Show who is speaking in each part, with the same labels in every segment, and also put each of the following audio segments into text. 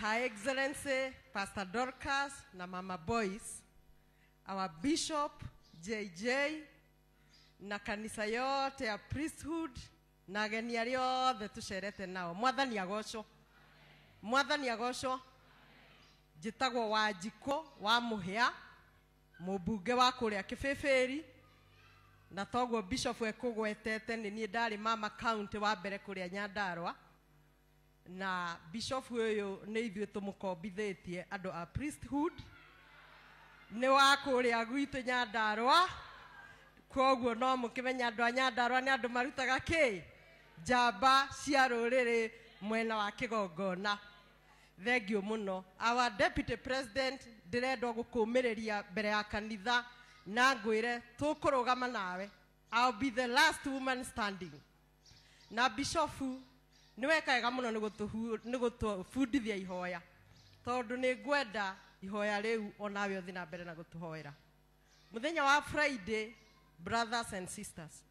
Speaker 1: Her Excellency Pastor Dorcas na Mama Boyce, our Bishop JJ na kanisa yote ya priesthood na ageni arĩa othe tũcerete nao mwathani agocwo mwathani agocwo njĩtagwo wanjikũ wa mũhĩa mũmbunge wa kũrĩa kĩbĩbĩri na toguo bishop ekũgwetete nĩ niĩ ndarĩ mama county wa mbere kũrĩa nyandarwa na bishop huyo ni ithwe tumukobithetie ando a priesthood ni wakuria gwitu nyandarwa koguo no mukimenya ando nyandarwa ni ando marutaga ki jamba cia ruriri mwena wa kigongona thank you muno our deputy president ndirendwo gukumiriria mbere ya kanitha na ngwire tukurugama nawe i'll be the last woman standing na bishofu nä weka må no nä gå tå bundithia ihoya tondå nä ngwenda ihoya rä u onawe å thiä na mbere na gå tå hoera må thenya wa friday brothers and sisters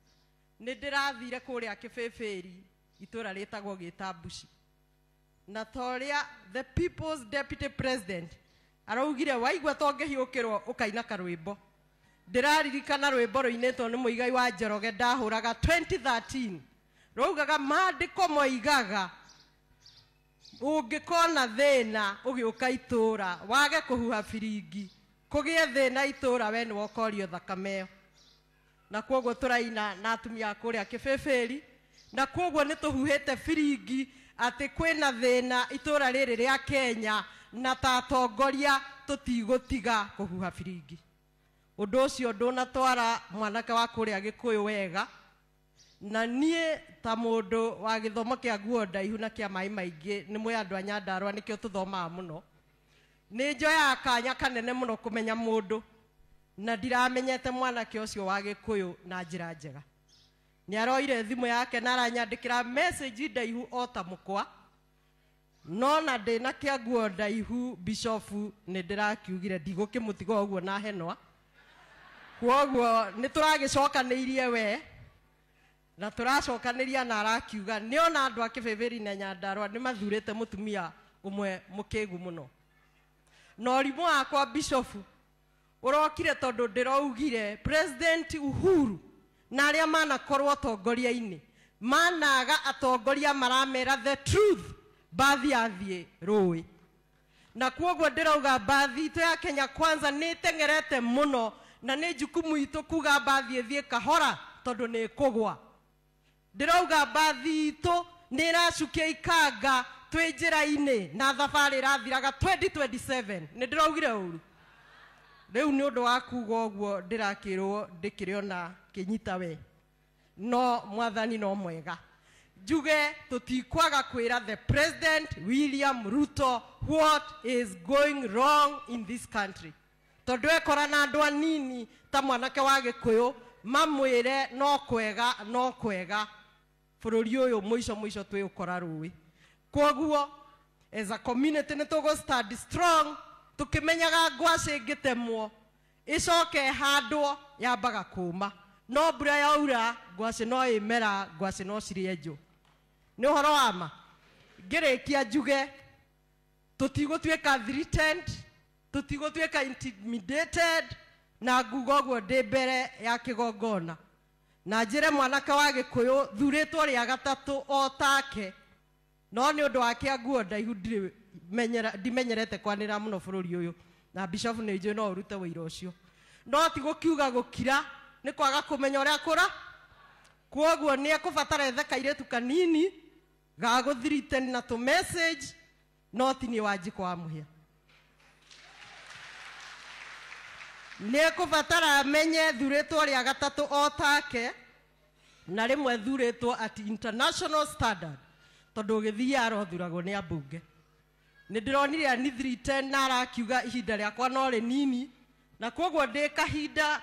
Speaker 1: nä ndä rathire kå rä a kä ri itå ra rä tagwo gä ta mbuci na torĩa the people's deputy president araugire waigua rwä mbo rå inä two nä må igai wa njoroge raga 2013 raugaga maandĩko moigaga ũngĩkona thĩna ũgĩũka itũũra wage kũhuha biringi kũgĩe thĩna itũũra we nĩwe ũkorio thakame ĩyo na kwoguo tũraina na atumia kũrĩa kĩbĩbĩri na kwoguo nĩ tũhuhĩte biringi atĩ kwĩna thĩna itũũra rĩrĩ rĩa Kenya na ta atongoria tũtigũtiga kũhuha biringi ũndũ ũcio ndũnatwara mwanake wa kũrĩa gĩkũyũ wega na niä ta må ndå wa gä thomo kä a ndaihu na kä a maä maingä nä mwä andå a nyandarwa nä kä o tå thomaga må no nä njoyaga kanya kanene må no kå menya må ndå na ndiramenyete mwanake å cio wa gä kå yå na njä ra njega nä aroire thimå yake na aranyandä kä ra mecenji ndaihu o ta må kwa no na ndä na kä a nguo ndaihu bicobu nä ndä rakiugire ndigå kä må tiga å guo na henwa kwoguo nä tå ragä cokanä irie wee na turacokanĩria na arakiuga nĩ ona andũ a kĩbĩbĩri na nyandarũa nĩ mathurĩte mũtumia ũmwe mũkĩgu mũno na ũrimũ wakwa bishofu ũrokire tondũ ndĩrougire president uhuru na arĩa manakorwo atongoria-inĩ managa atongoria maramera the truth mbathi athiĩ rũĩ na kwoguo ndĩrauga mbathi itũ ya kenya kwanza nĩ ĩteng'erete mũno na nĩ jukumu itũ kuga mbathi ĩthiĩ kahora tondũ nĩ ĩkũgwa ndirauga mbathi itu nä ä racukia ikanga twä njä ra-inä na thabarä rathiraga 2027 nä ndä raugire å ru rä u nä å ndå wa kuga å guo ndä rakä rwo ndä kä rä ona kä nyita we no mwathani no mwega njuge tũtikwaga kwĩra the president william ruto what is going wrong in this country tondũ ekora na andũ anini ta mwanake wa gĩkũyũ mamwĩre no kwega no kwega bururi uyu muisho twi ukora ruwi koguo as a community ne togo stand strong tukimenyaga gwa cingitemwo ĩcoke handwo yambaga kuma no mbura yaura ngwacĩ no ĩmera ngwacĩ no cirĩe njũ nĩ ũhoro wa ma ngĩrĩkia njuge tũtigũtuĩka threatened tũtigũtuĩka intimidated na nguga ũguo ndĩ mbere ya gongona na njĩre mwanake wa gĩkũyũ thurĩtwo rĩa gatatũ otake no ni undu wake nguo ndaihu ndimenyerete kwanira muno bũrũri uyu na bishop nĩ njũĩ no urute wĩira ucio no ti gukiuga gukira ni kwaga kumenya ũrĩa kũra kwoguo ni ekũbatara ethe kairetu kanini ga gũthiriten na message no ti ni wanjikwa kwa muhia nä menye batara amenye thurĩtwo rĩa gatatũ o take na rĩmwe thurĩtwo at international standard tondũ å gä thiä arothuragwo nä ambunge nä ndä ronire anithirite na arakiuga ihinda rĩakwa no rĩ nini na koguo ndä kahinda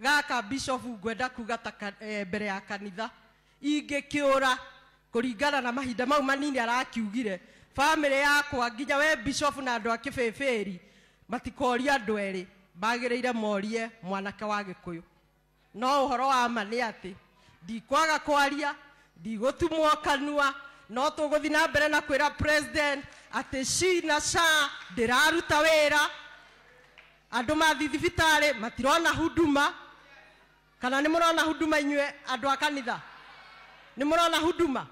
Speaker 1: gaka bishofu ngwenda kuga ta e, mbere ya kanitha ingä kä å ra kũringana na mahinda mau manini arakiugire bamĩrĩ yakwa nginya we bishop na andå a matikoria andå erĩ magĩrĩire morie mwanake wa gikuyu no uhoro wa ma nĩ atĩ ndikwaga kwaria ndigũtumwo kanua no tuguthi na mbere na kwira president atĩ shi na ca ndĩraruta wĩra andũ mathi thibitarĩ matirona huduma kana ni murona huduma inywe andu a kanitha ni murona huduma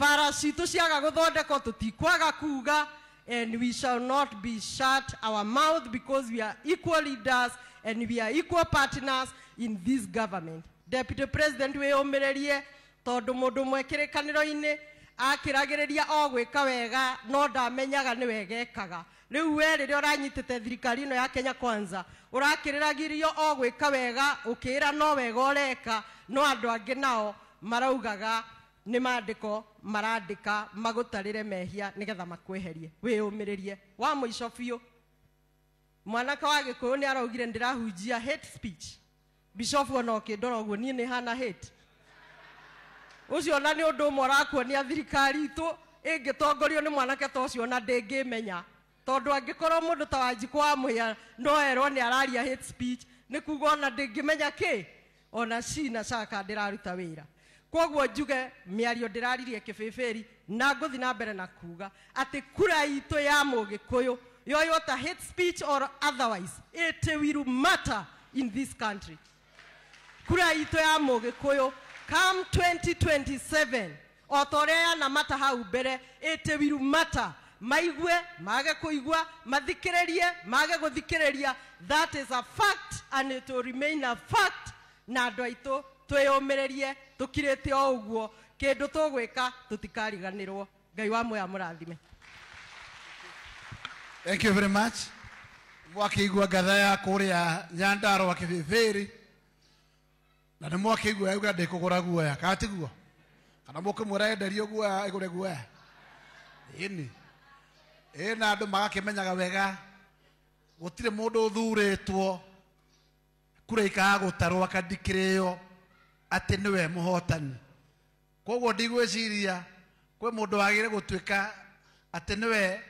Speaker 1: bara citũ ciaga gũthondekwo tũtikwaga kuga and we shall not be shut our mouth because we are equal leaders and we are equal partners in this government. Deputy President weyomererie tondu mundu mwekirikaniro-ini akiragereria o wega no ndamenyaga ni wegekaga riu we riria uranyitite thirikari ino ya Kenya Kwanza urakiriragirio o wega ukira no wega no andu angi nao maraugaga nä mandäko marandĩka magũtarĩre rä mehia nä getha makwĩherie wä ũmĩ rä rie wa må ico biå mwanake wa gä kå yå nä araugire ndä rahunjia bicobu ona å kä ndora å guo niä nä hana å cio ona nä å ndå å mwe ũrakuonia thirikari itå ä ngä tongorio nä mwanake ta å cio ona ndä ngä menya tondå angä korwo må ndå ta wanjikå wa må hia no erwo nä araria nä kuga ona ndä ngä menya kä ona cina caka ndä raruta wä ra koguo njuge mĩario ndĩraririe kĩbĩbĩri na ngũthi na mbere na kuga ati kura itũ ya mũgĩkũyũ yoyo ta hate speech or otherwise it will matter in this country kura itũ ya mugikuyu come 2027 otorea na mata hau mbere it will matter maigue mage kuigua mathikiririe mage guthikiriria that is a fact and it will remain a fact na ndo aitũ twĩyũmĩrĩrie tukirite oguo kindu tugweka tutikariganirwo ngai wa moya murathime thank you very much mwakigua ngatha ya kuria nyandarwa kiviviri na nä mwakigua yauga ndä kå gå ra guoya katiguo kana må kä mwä guoya ä gå re guoya ĩni na andå wega gå tirä må ndå gutarwa thurä two rä yo atä nä we må hotani koguo ndigwä ciria kwä må ndå wagä re gå tuä ka atä nä we